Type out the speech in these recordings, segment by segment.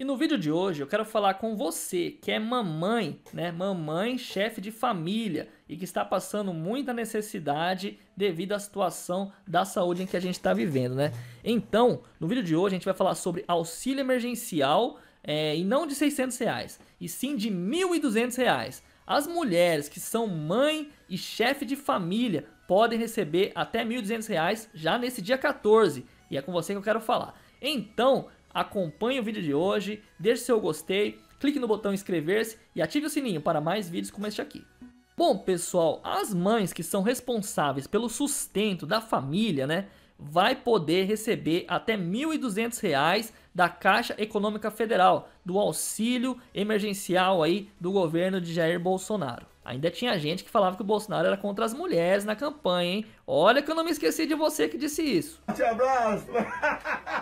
E no vídeo de hoje eu quero falar com você que é mamãe, né? Mamãe, chefe de família e que está passando muita necessidade devido à situação da saúde em que a gente está vivendo, né? Então, no vídeo de hoje a gente vai falar sobre auxílio emergencial é, e não de 600 reais, e sim de 1.200 reais. As mulheres que são mãe e chefe de família podem receber até 1.200 reais já nesse dia 14. E é com você que eu quero falar. Então, acompanhe o vídeo de hoje, deixe seu gostei, clique no botão inscrever-se e ative o sininho para mais vídeos como este aqui. Bom pessoal, as mães que são responsáveis pelo sustento da família, né, vai poder receber até R$ 1.200 da Caixa Econômica Federal, do auxílio emergencial aí do governo de Jair Bolsonaro. Ainda tinha gente que falava que o Bolsonaro era contra as mulheres na campanha, hein? Olha que eu não me esqueci de você que disse isso. Te abraço!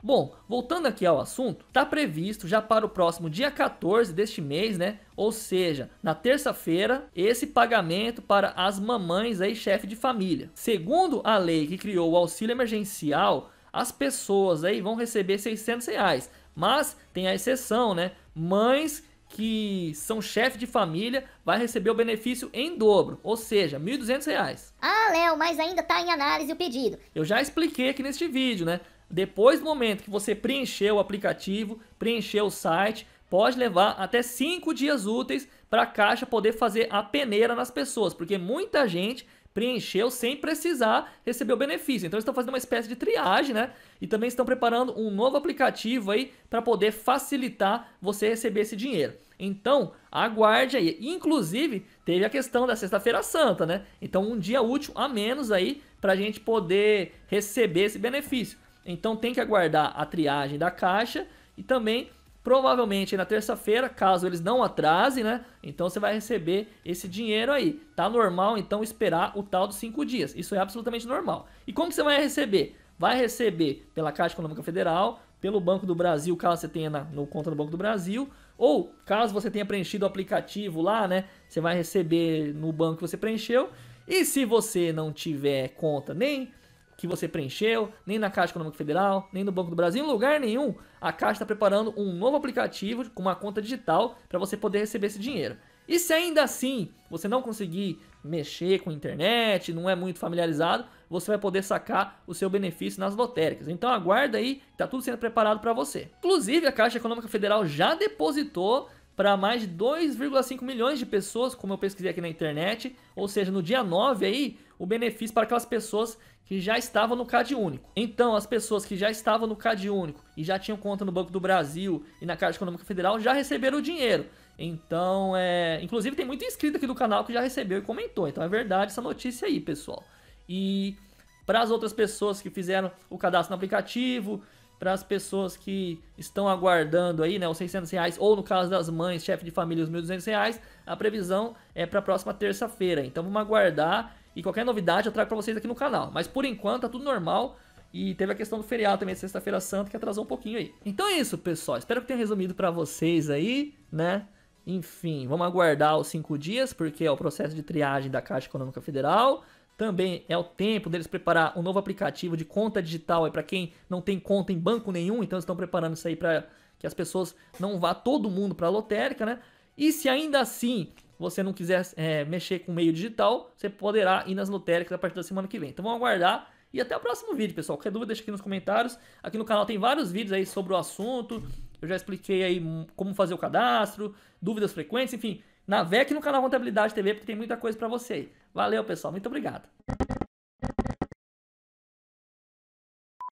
Bom, voltando aqui ao assunto, tá previsto já para o próximo dia 14 deste mês, né? Ou seja, na terça-feira, esse pagamento para as mamães aí chefe de família. Segundo a lei que criou o auxílio emergencial, as pessoas aí vão receber 600 reais, mas tem a exceção, né? Mães que são chefe de família vai receber o benefício em dobro, ou seja, R$ reais. Ah, Léo, mas ainda está em análise o pedido. Eu já expliquei aqui neste vídeo, né? Depois do momento que você preencher o aplicativo, preencher o site, pode levar até 5 dias úteis para a Caixa poder fazer a peneira nas pessoas, porque muita gente preencheu sem precisar receber o benefício. Então eles estão fazendo uma espécie de triagem, né? E também estão preparando um novo aplicativo aí para poder facilitar você receber esse dinheiro. Então, aguarde aí. Inclusive, teve a questão da Sexta-feira Santa, né? Então, um dia útil a menos aí para a gente poder receber esse benefício. Então, tem que aguardar a triagem da Caixa e também provavelmente na terça-feira, caso eles não atrasem, né? Então você vai receber esse dinheiro aí. Tá normal então esperar o tal dos 5 dias. Isso é absolutamente normal. E como que você vai receber? Vai receber pela Caixa Econômica Federal, pelo Banco do Brasil, caso você tenha na no conta do Banco do Brasil, ou caso você tenha preenchido o aplicativo lá, né? Você vai receber no banco que você preencheu. E se você não tiver conta nem que você preencheu, nem na Caixa Econômica Federal, nem no Banco do Brasil, em lugar nenhum. A Caixa está preparando um novo aplicativo com uma conta digital para você poder receber esse dinheiro. E se ainda assim você não conseguir mexer com a internet, não é muito familiarizado, você vai poder sacar o seu benefício nas lotéricas. Então aguarda aí, está tudo sendo preparado para você. Inclusive, a Caixa Econômica Federal já depositou para mais de 2,5 milhões de pessoas, como eu pesquisei aqui na internet, ou seja, no dia 9 aí, o benefício para aquelas pessoas que já estavam no Cade único. Então, as pessoas que já estavam no Cade único e já tinham conta no Banco do Brasil e na Caixa Econômica Federal já receberam o dinheiro. Então, é... inclusive tem muito inscrito aqui do canal que já recebeu e comentou. Então é verdade essa notícia aí, pessoal. E para as outras pessoas que fizeram o cadastro no aplicativo, para as pessoas que estão aguardando aí, né, os 600 reais, ou no caso das mães, chefe de família, os 1.200 reais, a previsão é para a próxima terça-feira. Então vamos aguardar e qualquer novidade eu trago para vocês aqui no canal. Mas por enquanto tá tudo normal. E teve a questão do feriado também, sexta-feira santa, que atrasou um pouquinho aí. Então é isso, pessoal. Espero que tenha resumido para vocês aí, né? Enfim, vamos aguardar os cinco dias, porque é o processo de triagem da Caixa Econômica Federal. Também é o tempo deles preparar um novo aplicativo de conta digital aí para quem não tem conta em banco nenhum. Então estão preparando isso aí para que as pessoas não vá todo mundo para lotérica, né? E se ainda assim você não quiser é, mexer com o meio digital, você poderá ir nas lotéricas a partir da semana que vem. Então vamos aguardar e até o próximo vídeo, pessoal. Qualquer dúvida deixa aqui nos comentários. Aqui no canal tem vários vídeos aí sobre o assunto. Eu já expliquei aí como fazer o cadastro, dúvidas frequentes, enfim. Navegue aqui no canal Contabilidade TV porque tem muita coisa para você aí. Valeu, pessoal. Muito obrigado.